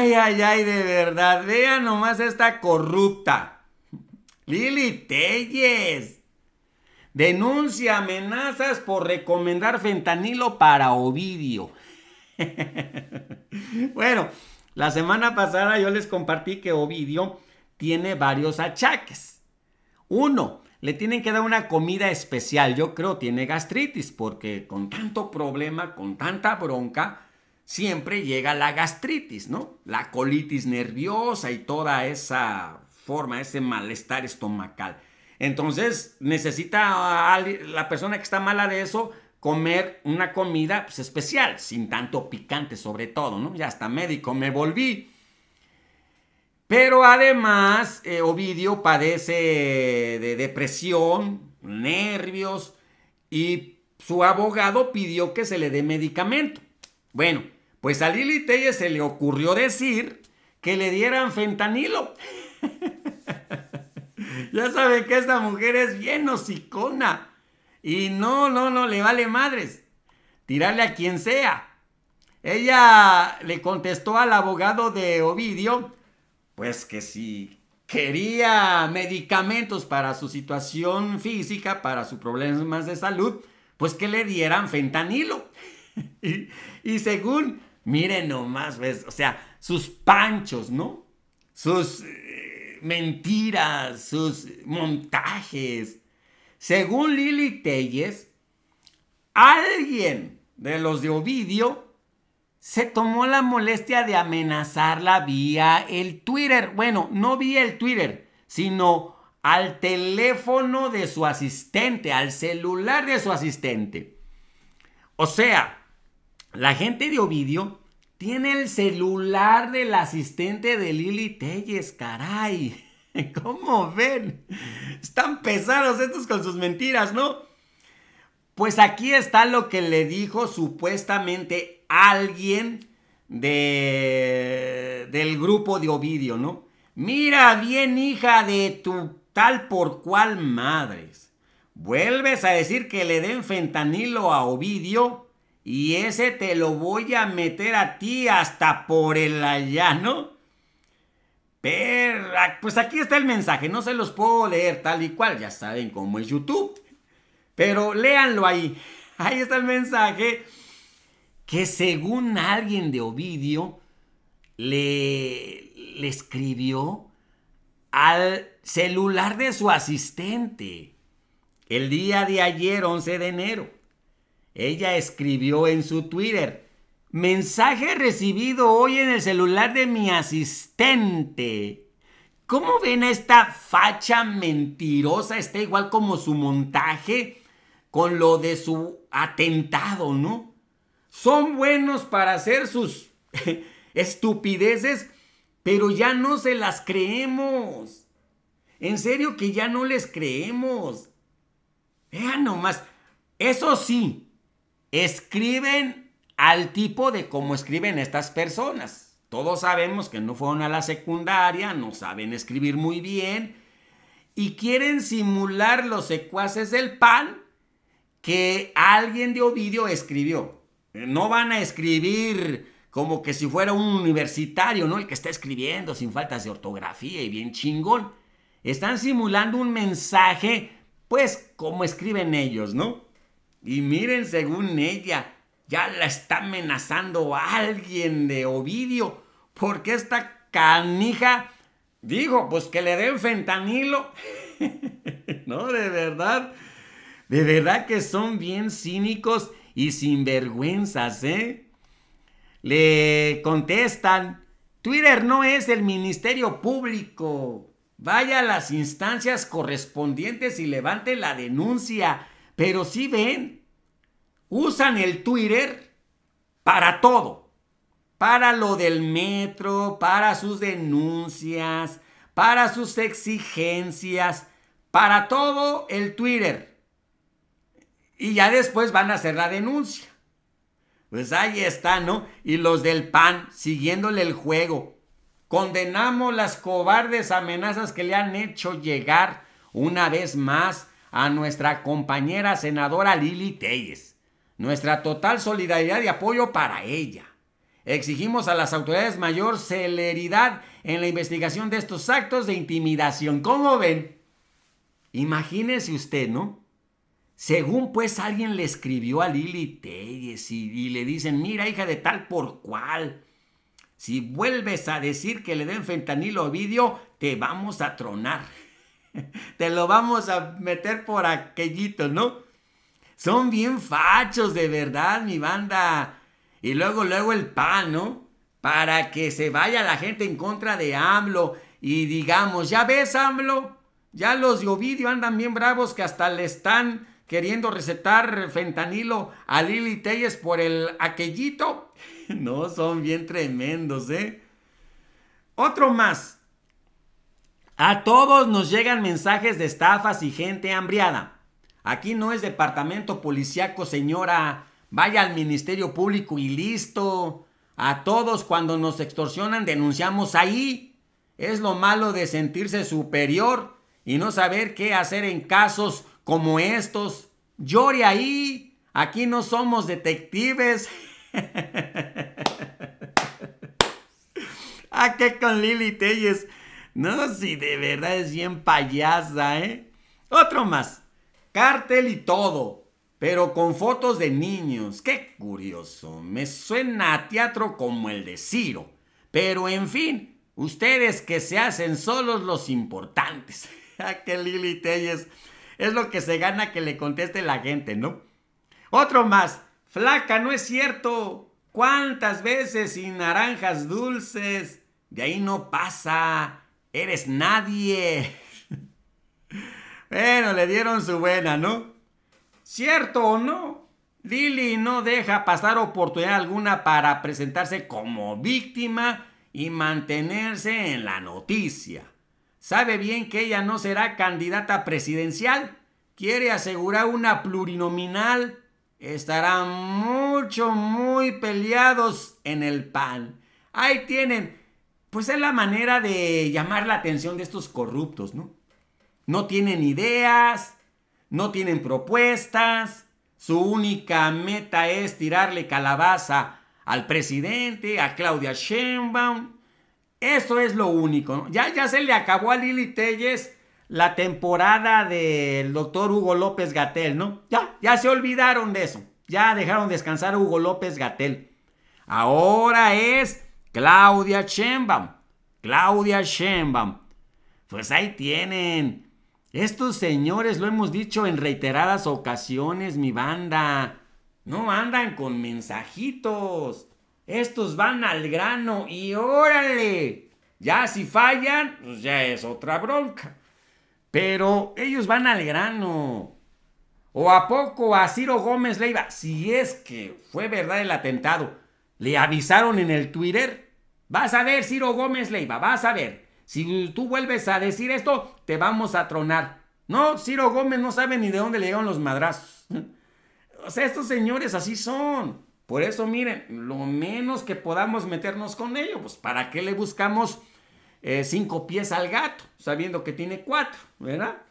Ay, ay, ay, de verdad. Vean nomás esta corrupta. Lili Telles. Denuncia amenazas por recomendar fentanilo para Ovidio. bueno, la semana pasada yo les compartí que Ovidio tiene varios achaques. Uno, le tienen que dar una comida especial. Yo creo tiene gastritis porque con tanto problema, con tanta bronca, siempre llega la gastritis, ¿no? La colitis nerviosa y toda esa forma, ese malestar estomacal. Entonces necesita la persona que está mala de eso comer una comida pues, especial, sin tanto picante sobre todo, ¿no? Ya hasta médico me volví. Pero además, eh, Ovidio padece de depresión, nervios, y su abogado pidió que se le dé medicamento. Bueno, pues a Lili Telle se le ocurrió decir que le dieran fentanilo. ya saben que esta mujer es bien hocicona. Y no, no, no, le vale madres. Tirarle a quien sea. Ella le contestó al abogado de Ovidio, pues que si quería medicamentos para su situación física, para sus problemas de salud, pues que le dieran fentanilo. y, y según Miren nomás, ¿ves? o sea, sus panchos, ¿no? Sus eh, mentiras, sus montajes. Según Lili Telles, alguien de los de Ovidio se tomó la molestia de amenazarla vía el Twitter. Bueno, no vía el Twitter, sino al teléfono de su asistente, al celular de su asistente. O sea, la gente de Ovidio tiene el celular del asistente de Lili Telles, caray. ¿Cómo ven? Están pesados estos con sus mentiras, ¿no? Pues aquí está lo que le dijo supuestamente alguien de, del grupo de Ovidio, ¿no? Mira bien, hija de tu tal por cual madres. Vuelves a decir que le den fentanilo a Ovidio y ese te lo voy a meter a ti hasta por el no. Pero, pues aquí está el mensaje, no se los puedo leer tal y cual, ya saben cómo es YouTube. Pero léanlo ahí. Ahí está el mensaje que según alguien de Ovidio le, le escribió al celular de su asistente el día de ayer, 11 de enero. Ella escribió en su Twitter, mensaje recibido hoy en el celular de mi asistente. ¿Cómo ven a esta facha mentirosa? Está igual como su montaje con lo de su atentado, ¿no? Son buenos para hacer sus estupideces, pero ya no se las creemos. En serio que ya no les creemos. Vean nomás, eso sí, escriben al tipo de cómo escriben estas personas. Todos sabemos que no fueron a la secundaria, no saben escribir muy bien y quieren simular los secuaces del pan que alguien de Ovidio escribió. Eh, no van a escribir como que si fuera un universitario, ¿no? El que está escribiendo sin faltas de ortografía y bien chingón. Están simulando un mensaje, pues como escriben ellos, ¿no? Y miren, según ella, ya la está amenazando alguien de Ovidio, porque esta canija dijo, pues que le den fentanilo. no, de verdad, de verdad que son bien cínicos y sinvergüenzas, ¿eh? Le contestan, Twitter no es el Ministerio Público. Vaya a las instancias correspondientes y levante la denuncia. Pero si ven, usan el Twitter para todo. Para lo del metro, para sus denuncias, para sus exigencias, para todo el Twitter. Y ya después van a hacer la denuncia. Pues ahí está, ¿no? Y los del PAN siguiéndole el juego. Condenamos las cobardes amenazas que le han hecho llegar una vez más a nuestra compañera senadora Lili Telles. Nuestra total solidaridad y apoyo para ella. Exigimos a las autoridades mayor celeridad en la investigación de estos actos de intimidación. ¿Cómo ven? Imagínese usted, ¿no? Según pues alguien le escribió a Lili Telles y, le dicen, mira hija de tal por cual, si vuelves a decir que le den fentanilo a Ovidio, te vamos a tronar. Te lo vamos a meter por aquellito, ¿no? Son bien fachos, de verdad, mi banda. Y luego, luego el pan, ¿no? Para que se vaya la gente en contra de AMLO y digamos, ya ves, AMLO, ya los de Ovidio andan bien bravos que hasta le están queriendo recetar fentanilo a Lili Telles por el aquellito. No, son bien tremendos, ¿eh? Otro más. A todos nos llegan mensajes de estafas y gente hambriada. Aquí no es departamento policíaco, señora. Vaya al Ministerio Público y listo. A todos cuando nos extorsionan denunciamos ahí. Es lo malo de sentirse superior y no saber qué hacer en casos como estos. Llore ahí. Aquí no somos detectives. ¿A ah, qué con Lili Telles. No, si de verdad es bien payasa, ¿eh? Otro más. Cartel y todo. Pero con fotos de niños. Qué curioso. Me suena a teatro como el de Ciro. Pero en fin, ustedes que se hacen solos los importantes. A ah, que Lili Telles es lo que se gana que le conteste la gente, ¿no? Otro más. Flaca, no es cierto. ¿Cuántas veces sin naranjas dulces? De ahí no pasa. Eres nadie. bueno, le dieron su buena, ¿no? ¿Cierto o no? Lily no deja pasar oportunidad alguna para presentarse como víctima y mantenerse en la noticia. Sabe bien que ella no será candidata presidencial. Quiere asegurar una plurinominal. Estarán mucho, muy peleados en el PAN. Ahí tienen pues es la manera de llamar la atención de estos corruptos, ¿no? No tienen ideas, no tienen propuestas, su única meta es tirarle calabaza al presidente, a Claudia Sheinbaum. Eso es lo único, ¿no? Ya, ya se le acabó a Lili Telles la temporada del doctor Hugo López Gatel, ¿no? Ya, ya se olvidaron de eso. Ya dejaron descansar a Hugo López Gatel. Ahora es Claudia Sheinbaum. Claudia Sheinbaum. Pues ahí tienen. Estos señores, lo hemos dicho en reiteradas ocasiones, mi banda, no andan con mensajitos. Estos van al grano y órale. Ya si fallan, pues ya es otra bronca. Pero ellos van al grano. ¿O a poco a Ciro Gómez Leiva? Si es que fue verdad el atentado. Le avisaron en el Twitter. Vas a ver, Ciro Gómez Leiva, vas a ver. Si tú vuelves a decir esto, te vamos a tronar. No, Ciro Gómez no sabe ni de dónde le llegaron los madrazos. O sea, estos señores así son. Por eso, miren, lo menos que podamos meternos con ellos, pues ¿para qué le buscamos eh, cinco pies al gato? Sabiendo que tiene cuatro, ¿verdad?